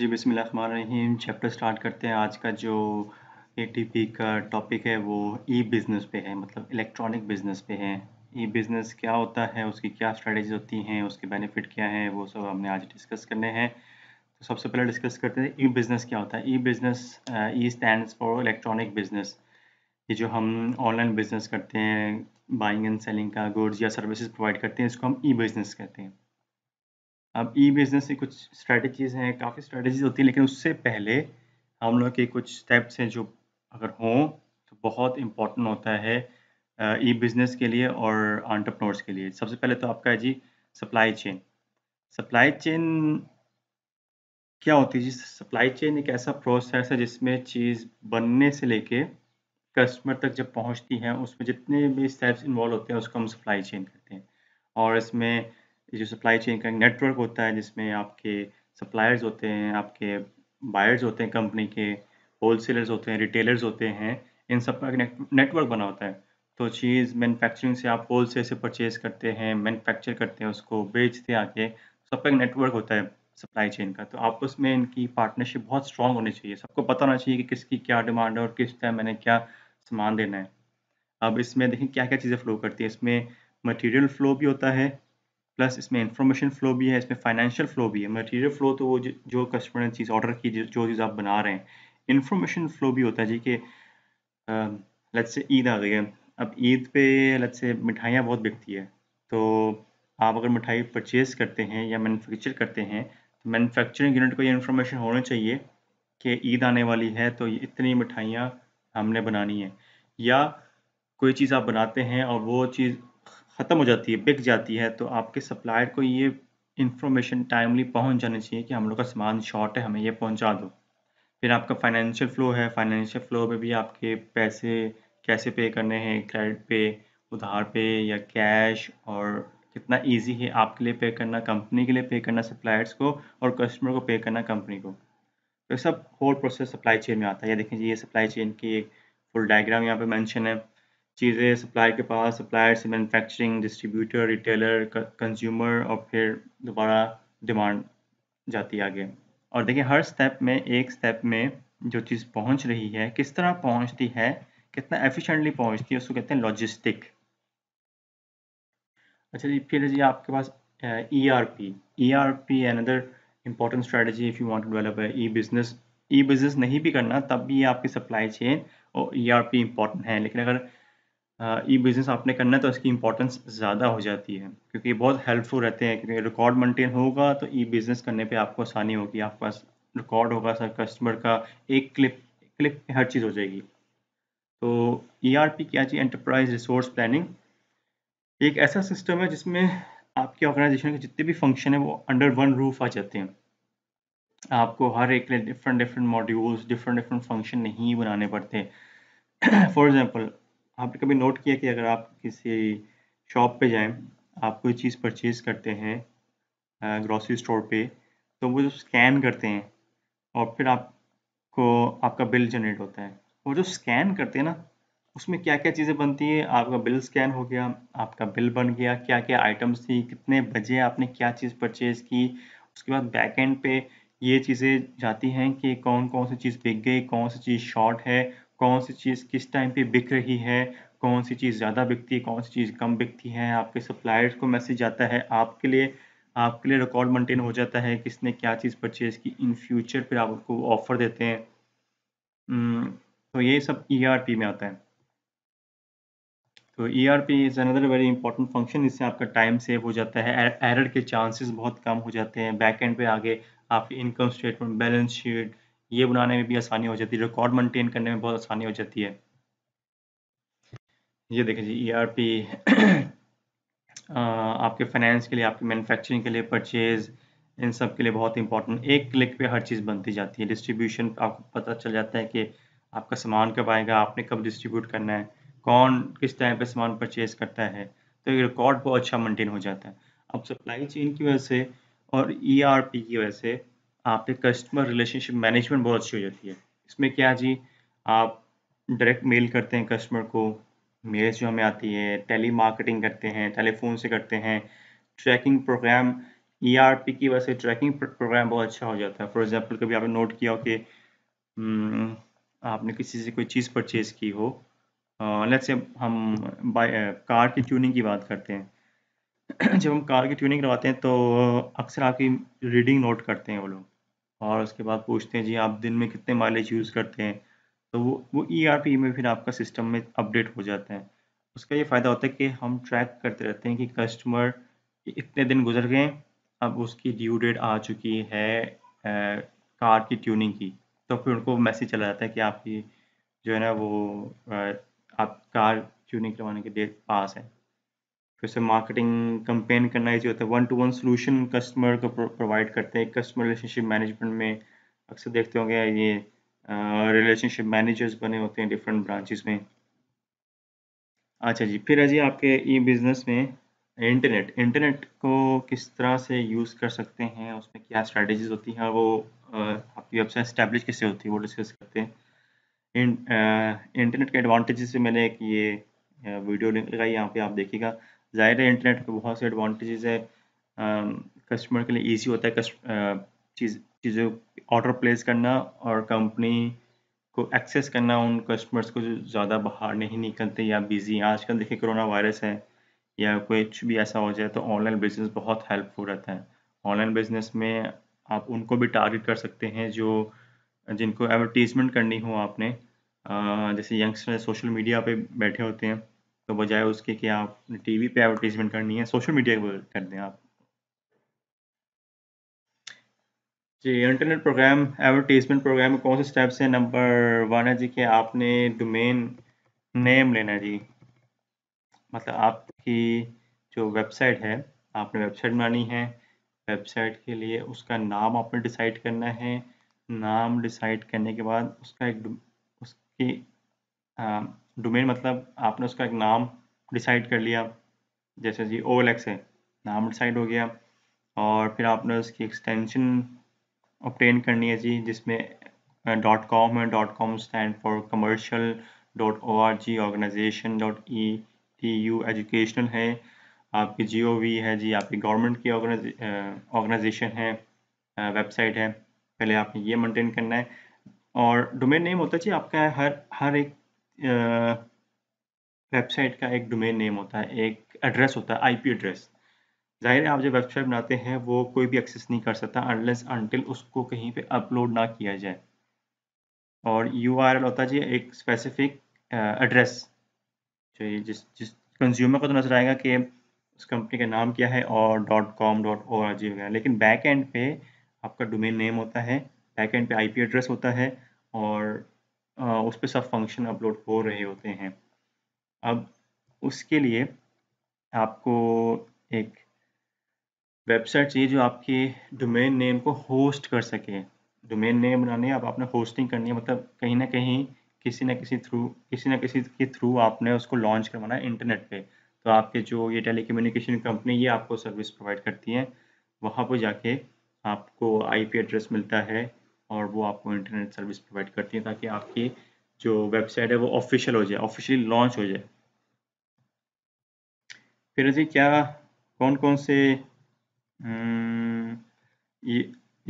जी बिस्मिल्लाहिर्रहमानिर्रहीम chapter start करते हैं आज का जो ए का टॉपिक है वो ई बिज़नेस पे है मतलब इलेक्ट्रॉनिक बिज़नेस पे है ई बिज़नेस क्या होता है उसकी क्या स्ट्रेटजीज होती हैं उसके बेनिफिट क्या हैं वो सब हमने आज डिस्कस करने हैं तो सबसे पहले डिस्कस करते हैं ई बिज़नेस क्या होता है E business E stand for electronic business ये जो हम ऑनलाइन बिज़नेस करते हैं बाइंग एंड सेलिंग का गुड्स या सर्विसेज प्रोवाइड करते हैं इसको हम ई बिज़नेस कहते हैं अब ई बिजनेस की कुछ स्ट्रेटजीज हैं काफ़ी स्ट्रेटजीज होती हैं लेकिन उससे पहले हम लोग के कुछ स्टेप्स हैं जो अगर हों तो बहुत इम्पोर्टेंट होता है ई बिजनेस के लिए और आंटरप्रनोर्स के लिए सबसे पहले तो आपका है जी सप्लाई चेन सप्लाई चेन क्या होती है जी सप्लाई चेन एक ऐसा प्रोसेस है जिसमें चीज़ बनने से लेके कस्टमर तक जब पहुंचती है उसमें जितने भी स्टेप्स इन्वॉल्व होते हैं उसको हम सप्लाई चेन कहते हैं और इसमें जो सप्लाई चेन का नेटवर्क होता है जिसमें आपके सप्लायर्स होते हैं आपके बायर्स होते हैं कंपनी के होलसेलर्स होते हैं रिटेलर्स होते हैं इन सब का नेटवर्क बना होता है तो चीज़ मैन्युफैक्चरिंग से आप होल से परचेज करते हैं मैन्युफैक्चर करते हैं उसको बेचते हैं आके सबका एक नेटवर्क होता है सप्लाई चेन का तो आपस में इनकी पार्टनरशिप बहुत स्ट्रांग होनी चाहिए सबको पता होना चाहिए कि किसकी क्या डिमांड है और किस टाइम मैंने क्या सामान देना है अब इसमें देखें क्या क्या चीज़ें फ्लो करती है इसमें मटेरियल फ्लो भी होता है प्लस इसमें इंफॉर्मेशन फ्लो भी है इसमें फाइनेंशियल फ्लो भी है मटेरियल फ्लो तो वो जो कस्टमर ने चीज़ ऑर्डर की जो चीज़ आप बना रहे हैं इंफॉर्मेशन फ्लो भी होता है जी कि लेट्स से ईद आ गई है अब ईद पे लेट्स से मिठाइयाँ बहुत बिकती है तो आप अगर मिठाई परचेज करते हैं या मैनुफेक्चर करते हैं तो मैनुफेक्चरिंग यूनिट को ये इन्फॉर्मेशन होना चाहिए कि ईद आने वाली है तो इतनी मिठाइयाँ हमने बनानी है या कोई चीज़ आप बनाते हैं और वो चीज़ ख़त्म हो जाती है बिक जाती है तो आपके सप्लायर को ये इन्फॉर्मेशन टाइमली पहुंच जानी चाहिए कि हम लोग का सामान शॉर्ट है हमें ये पहुंचा दो फिर आपका फाइनेंशियल फ़्लो है फाइनेंशियल फ़्लो में भी आपके पैसे कैसे पे करने हैं क्रेडिट पे उधार पे या कैश और कितना इजी है आपके लिए पे करना कंपनी के लिए पे करना सप्लायर्स को और कस्टमर को पे करना कंपनी को तो सब होल प्रोसेस सप्लाई चेन में आता है या देखें ये सप्लाई चेन की एक फुल डायग्राम यहाँ पे मेंशन है चीज़ें सप्लाई के पास सप्लायर्स से मैन्युफैक्चरिंग डिस्ट्रीब्यूटर रिटेलर कंज्यूमर और फिर दोबारा डिमांड जाती है आगे और देखिए हर स्टेप में एक स्टेप में जो चीज़ पहुंच रही है किस तरह पहुंचती है कितना एफिशिएंटली पहुंचती है उसको कहते हैं लॉजिस्टिक अच्छा जी फिर जी आपके पास E R P E R P another important strategy if you want to develop E business E business नहीं भी करना तब भी आपकी सप्लाई चेन और ई आर पी इम्पोर्टेंट है लेकिन अगर ई बिज़नेस आपने करना है तो इसकी इंपॉर्टेंस ज़्यादा हो जाती है क्योंकि बहुत हेल्पफुल रहते हैं क्योंकि रिकॉर्ड मेंटेन होगा तो ई बिज़नेस करने पे आपको आसानी होगी आपके पास रिकॉर्ड होगा सर कस्टमर का एक क्लिप क्लिप पे हर चीज़ हो जाएगी तो ई आर पी क्या चाहिए एंटरप्राइज रिसोर्स प्लानिंग एक ऐसा सिस्टम है जिसमें आपके ऑर्गेनाइजेशन के जितने भी फंक्शन है वो अंडर वन रूफ आ जाते हैं आपको हर एक लिए different different modules different different function नहीं बनाने पड़ते फॉर एग्जाम्पल आपने कभी नोट किया कि अगर आप किसी शॉप पे जाएं आप कोई चीज़ परचेज़ करते हैं ग्रॉसरी स्टोर पे तो वो जो स्कैन करते हैं और फिर आपको आपका बिल जनरेट होता है वो जो स्कैन करते हैं ना उसमें क्या क्या चीज़ें बनती है आपका बिल स्कैन हो गया आपका बिल बन गया क्या क्या आइटम्स थी कितने बजे आपने क्या चीज़ परचेज़ की उसके बाद बैक एंड पे ये चीज़ें जाती हैं कि कौन कौन सी चीज़ बिक गई कौन सी चीज़ शॉर्ट है कौन सी चीज़ किस टाइम पे बिक रही है कौन सी चीज़ ज़्यादा बिकती है कौन सी चीज़ कम बिकती है आपके सप्लायर्स को मैसेज आता है आपके लिए आपके लिए रिकॉर्ड मेंटेन हो जाता है किसने क्या चीज़ परचेज की इन फ्यूचर पर आप उसको ऑफर देते हैं हम्म, तो ये सब ई e में आता है तो E R P is another very important function इससे आपका टाइम सेव हो जाता है एरर के चांसेस बहुत कम हो जाते हैं बैक एंड पे आगे आपकी इनकम स्टेटमेंट बैलेंस शीट ये बनाने में भी आसानी हो जाती है रिकॉर्ड मेंटेन करने में बहुत आसानी हो जाती है ये देखें जी ई e आपके फाइनेंस के लिए आपके मैन्युफैक्चरिंग के लिए परचेज इन सब के लिए बहुत इंपॉर्टेंट एक क्लिक पे हर चीज़ बनती जाती है डिस्ट्रीब्यूशन आपको पता चल जाता है कि आपका सामान कब आएगा आपने कब डिस्ट्रीब्यूट करना है कौन किस टाइम पे सामान परचेज करता है तो ये रिकॉर्ड बहुत अच्छा मेंटेन हो जाता है अब सप्लाई चेन की वजह से और ई e की वजह से आपके कस्टमर रिलेशनशिप मैनेजमेंट बहुत अच्छी हो जाती है इसमें क्या जी आप डायरेक्ट मेल करते हैं कस्टमर को मेल्स जो हमें आती है टेली मार्केटिंग करते हैं टेलीफोन से करते हैं ट्रैकिंग प्रोग्राम ई की वजह से ट्रैकिंग प्रोग्राम बहुत अच्छा हो जाता है फॉर एग्जाम्पल कभी आपने नोट किया हो कि हम्म, आपने किसी से कोई चीज़ परचेज की हो लेट्स से हम बाय कार की ट्यूनिंग की बात करते हैं जब हम कार की ट्यूनिंग करवाते हैं तो अक्सर आपकी रीडिंग नोट करते हैं वो लोग और उसके बाद पूछते हैं जी आप दिन में कितने माइलेज यूज़ करते हैं तो वो वो ई e में फिर आपका सिस्टम में अपडेट हो जाता है उसका ये फ़ायदा होता है कि हम ट्रैक करते रहते हैं कि कस्टमर इतने दिन गुजर गए अब उसकी ड्यू डेट आ चुकी है आ, कार की ट्यूनिंग की तो फिर उनको मैसेज चला जाता है कि आपकी जो है ना वो आ, आप कार ट्यूनिंग करवाने की डेट पास है फिर से मार्केटिंग कंपेन करना ईजी होता है one to one solution customer को प्रोवाइड करते हैं कस्टमर रिलेशनशिप मैनेजमेंट में अक्सर देखते होंगे ये रिलेशनशिप uh, मैनेजर्स बने होते हैं डिफरेंट ब्रांचेस में अच्छा जी फिर अजी आपके ई बिज़नेस में इंटरनेट इंटरनेट को किस तरह से यूज़ कर सकते हैं उसमें क्या स्ट्रेटजीज होती हैं वो आपकी वेबसाइट स्टैब्लिश कैसे होती है वो डिस्कस करते हैं इंटरनेट के एडवांटेजेस से मैंने एक ये वीडियो लिंक लगाई यहाँ पे आप देखिएगा ज़ाहिर है इंटरनेट के बहुत से एडवांटेजेस है कस्टमर के लिए ईजी होता है चीज़ चीज़ों ऑर्डर प्लेस करना और कंपनी को एक्सेस करना उन कस्टमर्स को जो ज़्यादा बाहर नहीं निकलते या बिज़ी आजकल देखिए कोरोना वायरस है या कुछ भी ऐसा हो जाए तो ऑनलाइन बिजनेस बहुत हेल्पफुल रहता है ऑनलाइन बिजनेस में आप उनको भी टारगेट कर सकते हैं जो जिनको एडवर्टीजमेंट करनी हो आपने जैसे यंगस्टर सोशल मीडिया पे बैठे होते हैं तो बजाय उसके कि आप टीवी पे एडवर्टीजमेंट करनी है सोशल मीडिया पर कर दें आप जी इंटरनेट प्रोग्राम एडवर्टीजमेंट प्रोग्राम में कौन से स्टेप्स हैं नंबर वन है जी कि आपने डोमेन नेम लेना है जी मतलब आपकी जो वेबसाइट है आपने वेबसाइट बनानी है वेबसाइट के लिए उसका नाम आपने डिसाइड करना है नाम डिसाइड करने के बाद उसका एक उसकी डोमेन मतलब आपने उसका एक नाम डिसाइड कर लिया जैसे जी ओ एल एक्स है नाम डिसाइड हो गया और फिर आपने उसकी एक्सटेंशन ऑप्टेन करनी है जी जिसमें डॉट कॉम है dot com stand for commercial dot O R G organisation dot E D U educational है आपकी जी ओ वी है जी आपकी गवर्नमेंट की ऑर्गेनाइजेशन है वेबसाइट है पहले आपने ये मेंटेन करना है और डोमेन नेम होता जी आपका हर हर एक वेबसाइट का एक डोमेन नेम होता है एक एड्रेस होता है आईपी एड्रेस जाहिर है आप जो वेबसाइट बनाते हैं वो कोई भी एक्सेस नहीं कर सकता अनलेस अनटिल उसको कहीं पे अपलोड ना किया जाए और यू होता है जी एक स्पेसिफिक एड्रेस जो जिस जिस कंज्यूमर को तो नजर आएगा कि उस कंपनी का नाम क्या है और dot com dot O R G वगैरह लेकिन बैक एंड पे आपका डोमेन नेम होता है बैक एंड पे आईपी एड्रेस होता है और उस पर सब फंक्शन अपलोड हो रहे होते हैं अब उसके लिए आपको एक वेबसाइट चाहिए जो आपके डोमेन नेम को होस्ट कर सके डोमेन नेम बनाने अब आपने होस्टिंग करनी है मतलब कहीं ना कहीं किसी ना किसी थ्रू किसी ना किसी के थ्रू आपने उसको लॉन्च करवाना है इंटरनेट पे तो आपके जो ये टेली कम्युनिकेशन कंपनी ये आपको सर्विस प्रोवाइड करती है वहाँ पर जाके आपको आईपी एड्रेस मिलता है और वो आपको इंटरनेट सर्विस प्रोवाइड करती है ताकि आपकी जो वेबसाइट है वो ऑफिशियल हो जाए ऑफिशियली लॉन्च हो जाए फिर जी क्या कौन कौन से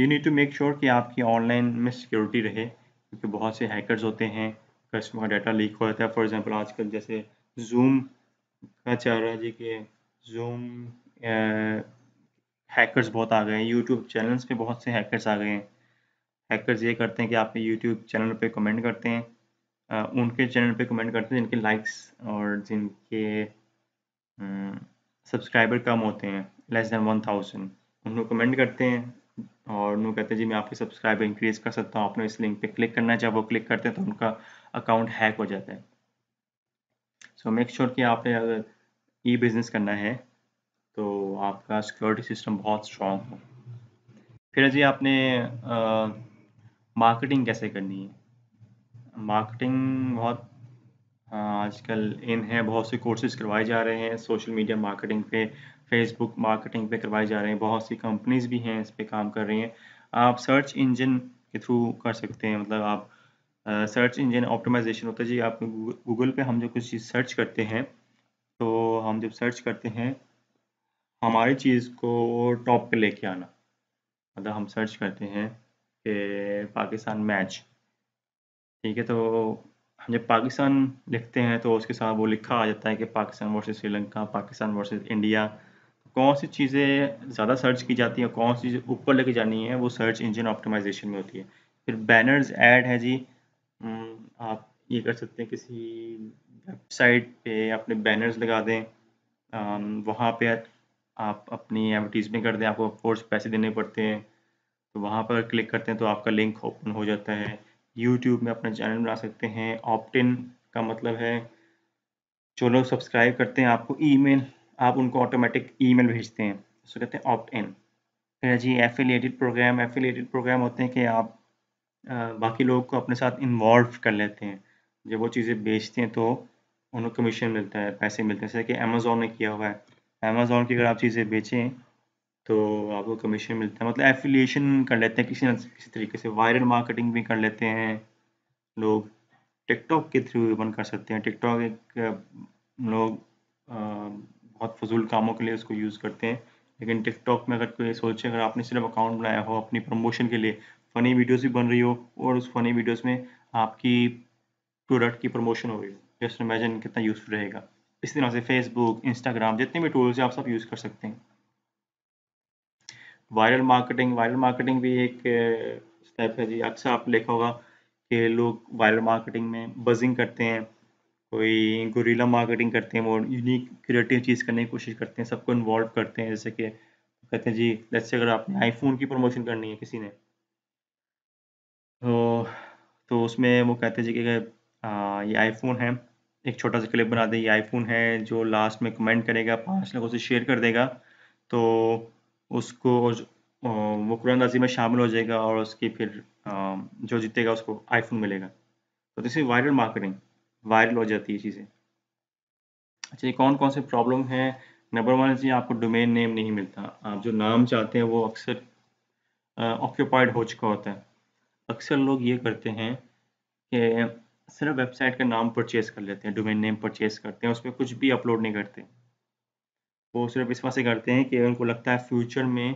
you need to make sure कि आपकी ऑनलाइन में सिक्योरिटी रहे क्योंकि बहुत से हैकर्स होते हैं कस्टमर का डाटा लीक हो जाता है फॉर एग्जांपल आजकल जैसे जूम का चल रहा है जी कि जूम हैकर्स बहुत आ गए हैं यूट्यूब चैनल्स पे बहुत से हैकर्स आ गए हैं हैकर्स ये करते हैं कि आपके यूट्यूब चैनल पे कमेंट करते हैं उनके चैनल पे कमेंट करते हैं जिनके लाइक्स और जिनके सब्सक्राइबर कम होते हैं लेस दैन वन थाउजेंड उनको कमेंट करते हैं और उन्होंने कहते हैं जी मैं आपके सब्सक्राइबर इंक्रीज़ कर सकता हूँ आपने इस लिंक पे क्लिक करना है जब वो क्लिक करते हैं तो उनका अकाउंट हैक हो जाता है सो मेक श्योर कि आपने अगर ई बिज़नेस करना है तो आपका सिक्योरिटी सिस्टम बहुत स्ट्रॉन्ग हो फिर जी आपने आ, मार्केटिंग कैसे करनी है मार्केटिंग बहुत हाँ, आजकल इन है बहुत से कोर्सेज करवाए जा रहे हैं सोशल मीडिया मार्केटिंग पे फेसबुक मार्केटिंग पे करवाए जा रहे हैं बहुत सी कंपनीज भी हैं इस पर काम कर रही हैं आप सर्च इंजन के थ्रू कर सकते हैं मतलब आप सर्च इंजन ऑप्टिमाइजेशन होता है जी आप गूगल पे हम जो कुछ चीज़ सर्च करते हैं तो हम जब सर्च करते हैं हमारी चीज़ को टॉप पे लेके आना मतलब हम सर्च करते हैं पाकिस्तान मैच ठीक है तो जब पाकिस्तान लिखते हैं तो उसके साथ वो लिखा आ जाता है कि Pakistan versus Sri Lanka Pakistan versus India कौन सी चीज़ें ज़्यादा सर्च की जाती हैं कौन सी ऊपर लेके जानी है वो सर्च इंजन ऑप्टिमाइजेशन में होती है फिर बैनर्स ऐड है जी हम्म, आप ये कर सकते हैं किसी वेबसाइट पे अपने बैनर्स लगा दें वहाँ पे आप अपनी एडवर्टीजमेंट कर दें आपको फोर्स पैसे देने पड़ते हैं तो वहाँ पर क्लिक करते हैं तो आपका लिंक ओपन हो जाता है यूट्यूब में अपना चैनल बना सकते हैं ऑप्टिन का मतलब है जो लोग सब्सक्राइब करते हैं आपको ईमेल आप उनको ऑटोमेटिक ईमेल भेजते हैं उसको कहते हैं ऑप्ट इन फिर जी एफिलेटेड प्रोग्राम एफिलेटेड प्रोग्राम होते हैं कि आप बाकी लोगों को अपने साथ इन्वॉल्व कर लेते हैं जब वो चीज़ें बेचते हैं तो उन्हें कमीशन मिलता है पैसे मिलते हैं जैसे कि अमेज़ोन ने किया हुआ है अमेज़ोन की अगर आप चीज़ें बेचें तो आपको कमीशन मिलता है मतलब एफिलिएशन कर लेते हैं किसी न किसी तरीके से वायरल मार्केटिंग भी कर लेते हैं लोग टिकटॉक के थ्रू बन कर सकते हैं टिकटॉक एक लोग बहुत फजूल कामों के लिए उसको यूज़ करते हैं लेकिन टिकटॉक में अगर कोई सोचे अगर आपने सिर्फ अकाउंट बनाया हो अपनी प्रमोशन के लिए फ़नी वीडियोस भी बन रही हो और उस फ़नी वीडियोस में आपकी प्रोडक्ट की प्रमोशन हो रही हो जस्ट इमेजिन कितना यूज़फुल रहेगा इस तरह से फेसबुक इंस्टाग्राम जितने भी टूल्स हैं आप सब यूज़ कर सकते हैं वायरल मार्केटिंग वायरल मार्केटिंग भी एक स्टेप है जी अक्सर अच्छा आप देखा होगा कि लोग वायरल मार्केटिंग में बजिंग करते हैं कोई गोरीला मार्केटिंग करते हैं वो यूनिक क्रिएटिव चीज़ करने की कोशिश करते हैं सबको इन्वॉल्व करते हैं जैसे कि कहते हैं जी जैसे अगर आपने आईफोन की प्रमोशन करनी है किसी ने तो तो उसमें वो कहते हैं जी कि आ, ये आईफोन है एक छोटा सा क्लिप बना दे ये आईफोन है जो लास्ट में कमेंट करेगा पाँच लोगों से शेयर कर देगा तो उसको वो कुरान अजीम में शामिल हो जाएगा और उसकी फिर जो जीतेगा उसको आईफोन मिलेगा तो इसे वायरल मार्केटिंग वायरल हो जाती है चीज़ें अच्छा ये कौन कौन से प्रॉब्लम है नंबर वन जी आपको डोमेन नेम नहीं मिलता आप जो नाम चाहते हैं वो अक्सर ऑक्यूपाइड हो चुका होता है अक्सर लोग ये करते हैं कि सिर्फ वेबसाइट का नाम परचेज़ कर लेते हैं डोमेन नेम परचेज़ करते हैं उस पर कुछ भी अपलोड नहीं करते वो सिर्फ इस वास्ते से करते हैं कि उनको लगता है फ्यूचर में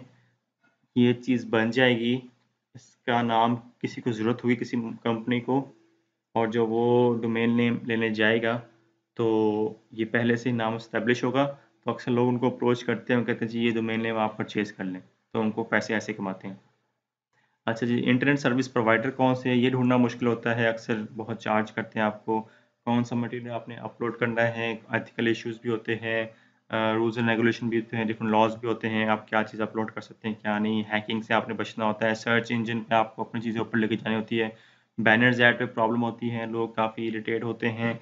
ये चीज़ बन जाएगी इसका नाम किसी को ज़रूरत हुई किसी कंपनी को और जो वो डोमेन नेम लेने जाएगा तो ये पहले से नाम इस्टेब्लिश होगा तो अक्सर लोग उनको अप्रोच करते हैं कहते हैं जी ये डोमेन नेम आप परचेज़ कर लें तो उनको पैसे ऐसे कमाते हैं अच्छा जी इंटरनेट सर्विस प्रोवाइडर कौन से ये ढूंढना मुश्किल होता है अक्सर बहुत चार्ज करते हैं आपको कौन सा मटेरियल आपने अपलोड करना है एथिकल इश्यूज भी होते हैं रूल्स एंड रेगुलेशन भी होते हैं डिफरेंट लॉज भी होते हैं आप क्या चीज़ अपलोड कर सकते हैं क्या नहीं हैकिंग से आपने बचना होता है सर्च इंजन पे आपको अपनी चीज़ें ऊपर लेके जानी होती है बैनर्स एड पे प्रॉब्लम होती है लोग काफ़ी इरीटेट होते हैं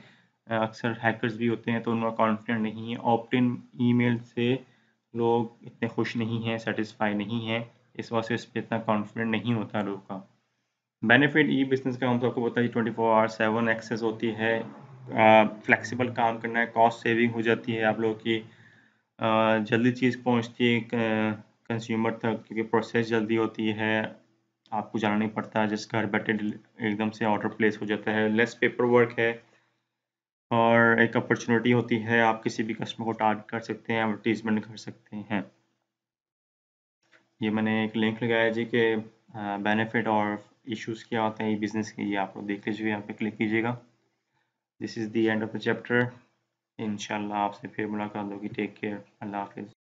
अक्सर हैकर्स भी होते हैं तो उनका कॉन्फिडेंट नहीं है ऑप्ट इन ई से लोग इतने खुश नहीं हैं सेटिस्फाई नहीं हैं इस वजह से इस पर इतना कॉन्फिडेंट नहीं होता लोग का बेनिफिट ई बिजनेस का हम सबको पता है twenty four hour seven access होती है फ्लेक्सिबल काम करना है कॉस्ट सेविंग हो जाती है आप लोगों की जल्दी चीज़ पहुंचती है कंज्यूमर तक क्योंकि प्रोसेस जल्दी होती है आपको जाना नहीं पड़ता जिस घर बैठे एकदम से ऑर्डर प्लेस हो जाता है लेस पेपर वर्क है और एक अपॉर्चुनिटी होती है आप किसी भी कस्टमर को टारगेट कर सकते हैं एडवर्टीजमेंट कर सकते हैं ये मैंने एक लिंक लगाया जी के बेनिफिट और इश्यूज क्या होते हैं बिजनेस के ये आप लोग देख लीजिए यहाँ पे क्लिक कीजिएगा this is the end of the chapter इन आपसे फिर मुलाकात होगी टेक केयर अल्लाह हाफिज़